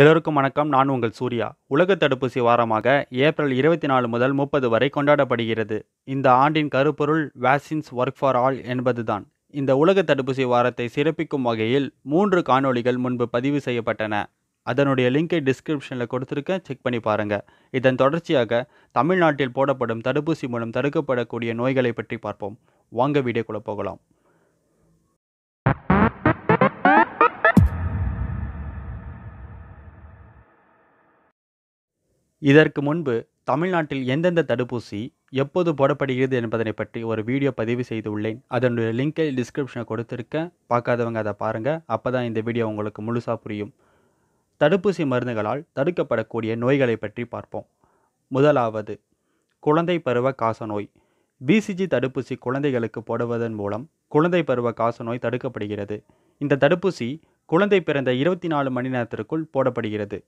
எல்லோருக்கும் வணக்கம் நான் உங்கள் சூர்யா உலக தடுப்பூசி வாரமாக ஏப்ரல் இருபத்தி நாலு முதல் முப்பது வரை கொண்டாடப்படுகிறது இந்த ஆண்டின் கருப்பொருள் வேக்சின்ஸ் ஒர்க் ஃபார் ஆல் என்பதுதான் இந்த உலக தடுப்பூசி வாரத்தை சிறப்பிக்கும் வகையில் மூன்று காணொளிகள் முன்பு பதிவு செய்யப்பட்டன அதனுடைய லிங்கை டிஸ்கிரிப்ஷனில் கொடுத்துருக்கேன் செக் பண்ணி பாருங்கள் இதன் தொடர்ச்சியாக தமிழ்நாட்டில் போடப்படும் தடுப்பூசி மூலம் தடுக்கப்படக்கூடிய நோய்களை பற்றி பார்ப்போம் வாங்க வீடியோக்குள்ளே போகலாம் இதற்கு முன்பு தமிழ்நாட்டில் எந்தெந்த தடுப்பூசி எப்போது போடப்படுகிறது என்பதனை பற்றி ஒரு வீடியோ பதிவு செய்துள்ளேன் அதனுடைய லிங்கை டிஸ்கிரிப்ஷனை கொடுத்துருக்கேன் பார்க்காதவங்க அதை பாருங்கள் அப்போ தான் இந்த வீடியோ உங்களுக்கு முழுசாக புரியும் தடுப்பூசி மருந்துகளால் தடுக்கப்படக்கூடிய நோய்களை பற்றி பார்ப்போம் முதலாவது குழந்தை பருவ காசநோய் பிசிஜி தடுப்பூசி குழந்தைகளுக்கு போடுவதன் மூலம் குழந்தை பருவ காசநோய் தடுக்கப்படுகிறது இந்த தடுப்பூசி குழந்தை பிறந்த இருபத்தி நாலு மணி நேரத்திற்குள் போடப்படுகிறது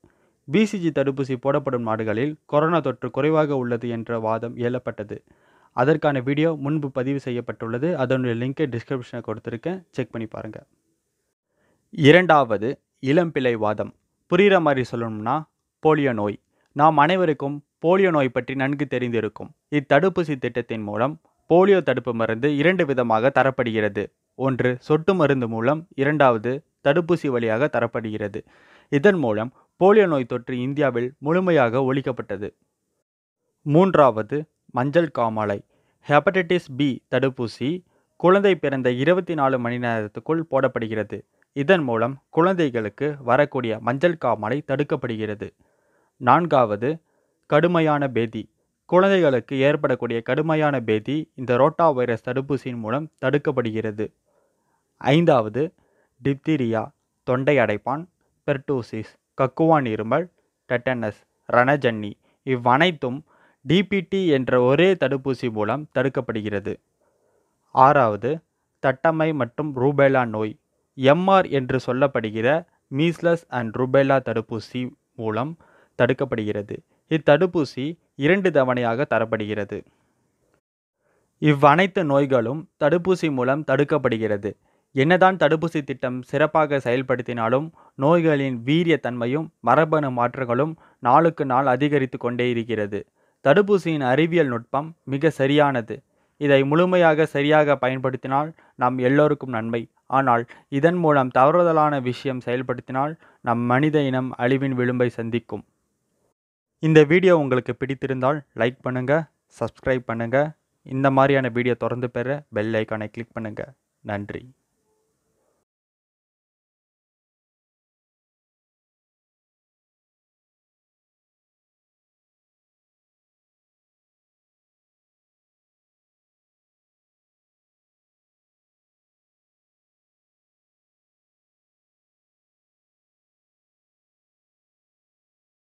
பிசிஜி தடுப்பூசி போடப்படும் நாடுகளில் கொரோனா தொற்று குறைவாக உள்ளது என்ற வாதம் எழப்பட்டது அதற்கான வீடியோ முன்பு பதிவு செய்யப்பட்டுள்ளது அதனுடைய லிங்கை டிஸ்கிரிப்ஷனில் கொடுத்துருக்கேன் செக் பண்ணி பாருங்கள் இரண்டாவது இளம்பிள்ளை வாதம் புரிகிற மாதிரி சொல்லணும்னா போலியோ நோய் நாம் அனைவருக்கும் போலியோ நோய் பற்றி நன்கு தெரிந்திருக்கும் இத்தடுப்பூசி திட்டத்தின் மூலம் போலியோ தடுப்பு மருந்து இரண்டு விதமாக தரப்படுகிறது ஒன்று சொட்டு மருந்து மூலம் இரண்டாவது தடுப்பூசி வழியாக தரப்படுகிறது இதன் மூலம் போலியோ நோய் தொற்று இந்தியாவில் முழுமையாக ஒழிக்கப்பட்டது மூன்றாவது மஞ்சள் காமாலை ஹெப்படைட்டிஸ் பி தடுப்பூசி குழந்தை பிறந்த இருபத்தி நாலு மணி நேரத்துக்குள் போடப்படுகிறது இதன் மூலம் குழந்தைகளுக்கு வரக்கூடிய மஞ்சள் காமாலை தடுக்கப்படுகிறது நான்காவது கடுமையான பேதி குழந்தைகளுக்கு ஏற்படக்கூடிய கடுமையான பேதி இந்த ரோட்டா வைரஸ் தடுப்பூசியின் மூலம் தடுக்கப்படுகிறது ஐந்தாவது டிப்தீரியா தொண்டை அடைப்பான் பெர்டூசிஸ் கக்குவான் இருமல் டெட்டனஸ் ரணஜன்னி இவ்வனைத்தும் டிபிடி என்ற ஒரே தடுப்பூசி மூலம் தடுக்கப்படுகிறது ஆறாவது தட்டம்மை மற்றும் ரூபேலா நோய் எம்ஆர் என்று சொல்லப்படுகிற மீஸ்லஸ் அண்ட் ரூபேலா தடுப்பூசி மூலம் தடுக்கப்படுகிறது இத்தடுப்பூசி இரண்டு தவணையாக தரப்படுகிறது இவ்வனைத்து நோய்களும் தடுப்பூசி மூலம் தடுக்கப்படுகிறது என்னதான் தடுப்பூசி திட்டம் சிறப்பாக செயல்படுத்தினாலும் நோய்களின் வீரிய தன்மையும் மரபணு மாற்றங்களும் நாளுக்கு நாள் அதிகரித்து கொண்டே இருக்கிறது தடுப்பூசியின் அறிவியல் நுட்பம் மிக சரியானது இதை முழுமையாக சரியாக பயன்படுத்தினால் நாம் எல்லோருக்கும் நன்மை ஆனால் இதன் மூலம் தவறுதலான விஷயம் செயல்படுத்தினால் நம் மனித இனம் அழிவின் விளிம்பை சந்திக்கும் இந்த வீடியோ உங்களுக்கு பிடித்திருந்தால் லைக் பண்ணுங்கள் சப்ஸ்கிரைப் பண்ணுங்கள் இந்த மாதிரியான வீடியோ தொடர்ந்து பெற பெல் ஐக்கானை கிளிக் பண்ணுங்கள் நன்றி